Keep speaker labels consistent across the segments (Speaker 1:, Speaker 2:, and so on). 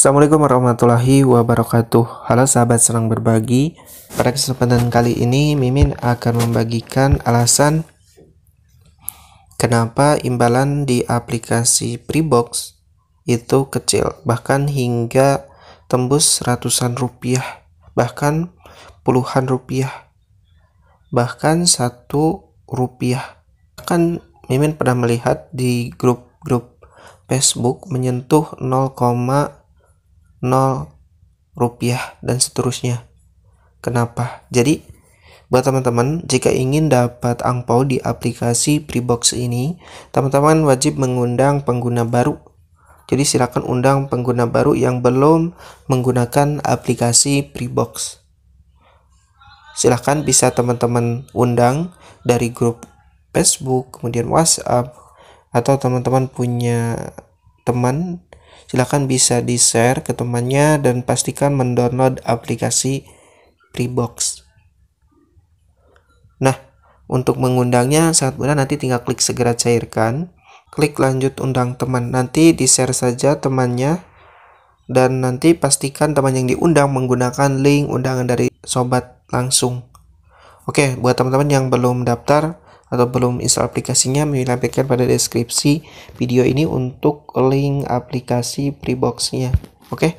Speaker 1: Assalamualaikum warahmatullahi wabarakatuh Halo sahabat senang berbagi Pada kesempatan kali ini Mimin akan membagikan alasan Kenapa imbalan di aplikasi Prebox itu kecil Bahkan hingga tembus ratusan rupiah Bahkan puluhan rupiah Bahkan satu rupiah Kan Mimin pernah melihat di grup-grup Facebook menyentuh 0 rupiah dan seterusnya kenapa jadi buat teman-teman jika ingin dapat angpau di aplikasi Prebox ini teman-teman wajib mengundang pengguna baru jadi silakan undang pengguna baru yang belum menggunakan aplikasi Prebox. Silakan bisa teman-teman undang dari grup Facebook, kemudian WhatsApp, atau teman-teman punya teman silahkan bisa di-share ke temannya dan pastikan mendownload aplikasi Prebox. Nah, untuk mengundangnya sangat mudah nanti tinggal klik segera cairkan. Klik lanjut undang teman. Nanti di-share saja temannya dan nanti pastikan teman yang diundang menggunakan link undangan dari sobat langsung. Oke, buat teman-teman yang belum daftar, atau belum install aplikasinya lampirkan pada deskripsi video ini untuk link aplikasi Preboxnya. Oke. Okay?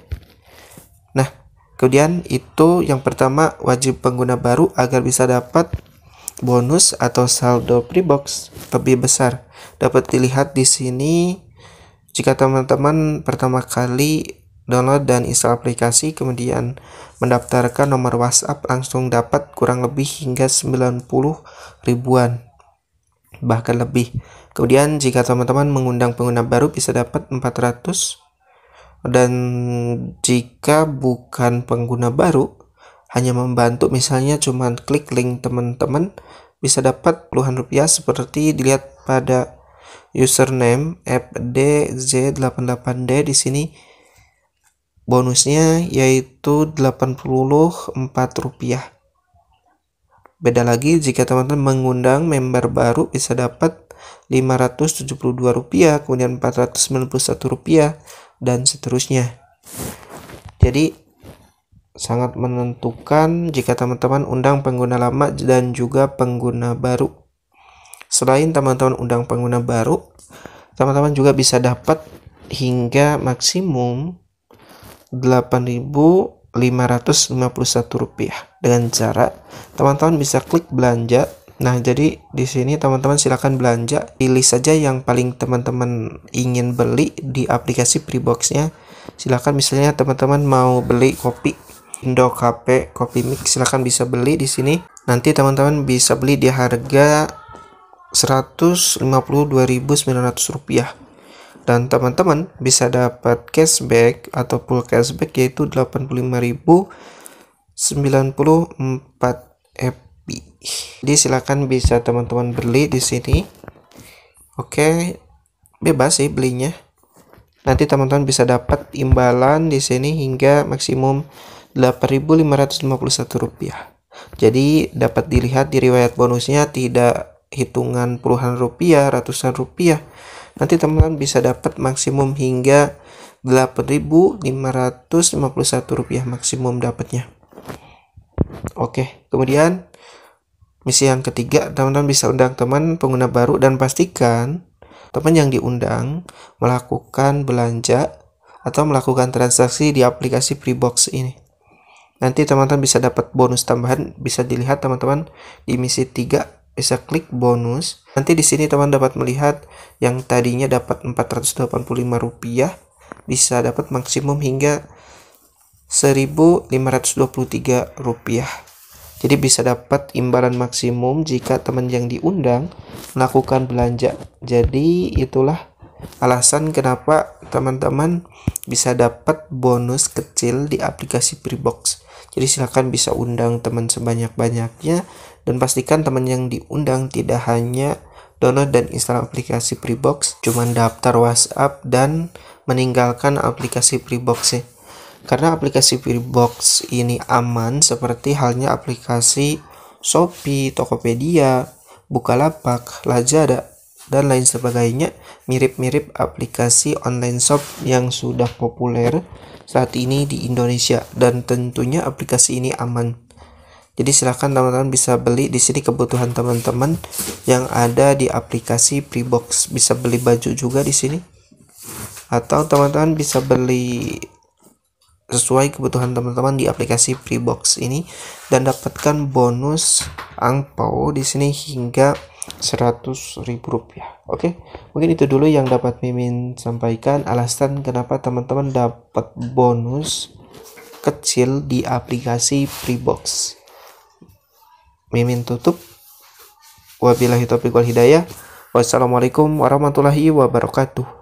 Speaker 1: Nah, kemudian itu yang pertama wajib pengguna baru agar bisa dapat bonus atau saldo Prebox lebih besar. Dapat dilihat di sini jika teman-teman pertama kali download dan install aplikasi kemudian mendaftarkan nomor WhatsApp langsung dapat kurang lebih hingga 90 ribuan bahkan lebih. Kemudian jika teman-teman mengundang pengguna baru bisa dapat 400 dan jika bukan pengguna baru hanya membantu misalnya cuma klik link teman-teman bisa dapat puluhan rupiah seperti dilihat pada username fdz88d di sini bonusnya yaitu 84 rupiah Beda lagi jika teman-teman mengundang member baru bisa dapat 572 rupiah kemudian rp rupiah dan seterusnya. Jadi sangat menentukan jika teman-teman undang pengguna lama dan juga pengguna baru. Selain teman-teman undang pengguna baru, teman-teman juga bisa dapat hingga maksimum 8000 551 rupiah dengan cara teman-teman bisa klik belanja Nah, jadi di sini teman-teman silakan belanja, pilih saja yang paling teman-teman ingin beli di aplikasi Preboxnya. silahkan Silakan misalnya teman-teman mau beli kopi Indo KP Kopi Mix, silakan bisa beli di sini. Nanti teman-teman bisa beli di harga rp rupiah dan teman-teman bisa dapat cashback atau full cashback yaitu 85.094 FB. Jadi silakan bisa teman-teman beli di sini. Oke, bebas sih belinya. Nanti teman-teman bisa dapat imbalan di sini hingga maksimum Rp8.551. Jadi dapat dilihat di riwayat bonusnya tidak hitungan puluhan rupiah, ratusan rupiah, nanti teman-teman bisa dapat maksimum hingga 8.551 rupiah maksimum dapatnya oke kemudian misi yang ketiga teman-teman bisa undang teman pengguna baru dan pastikan teman yang diundang melakukan belanja atau melakukan transaksi di aplikasi Freebox ini nanti teman-teman bisa dapat bonus tambahan bisa dilihat teman-teman di misi 3 bisa klik bonus. Nanti di sini teman dapat melihat yang tadinya dapat 485 rupiah bisa dapat maksimum hingga rp rupiah Jadi bisa dapat imbalan maksimum jika teman yang diundang melakukan belanja. Jadi itulah alasan kenapa teman-teman bisa dapat bonus kecil di aplikasi Freebox. Jadi silahkan bisa undang teman sebanyak-banyaknya dan pastikan teman yang diundang tidak hanya download dan install aplikasi Freebox, cuman daftar WhatsApp dan meninggalkan aplikasi Freebox Karena aplikasi Freebox ini aman seperti halnya aplikasi Shopee, Tokopedia, Bukalapak, Lazada, dan lain sebagainya mirip-mirip aplikasi online shop yang sudah populer saat ini di Indonesia dan tentunya aplikasi ini aman. Jadi silahkan teman-teman bisa beli di sini kebutuhan teman-teman yang ada di aplikasi Freebox bisa beli baju juga di sini atau teman-teman bisa beli sesuai kebutuhan teman-teman di aplikasi Freebox ini dan dapatkan bonus angpau di sini hingga Rp100.000. Oke, mungkin itu dulu yang dapat Mimin sampaikan alasan kenapa teman-teman dapat bonus kecil di aplikasi Freebox. Mimin tutup. Wabillahi taufiq wal hidayah. Wassalamualaikum warahmatullahi wabarakatuh.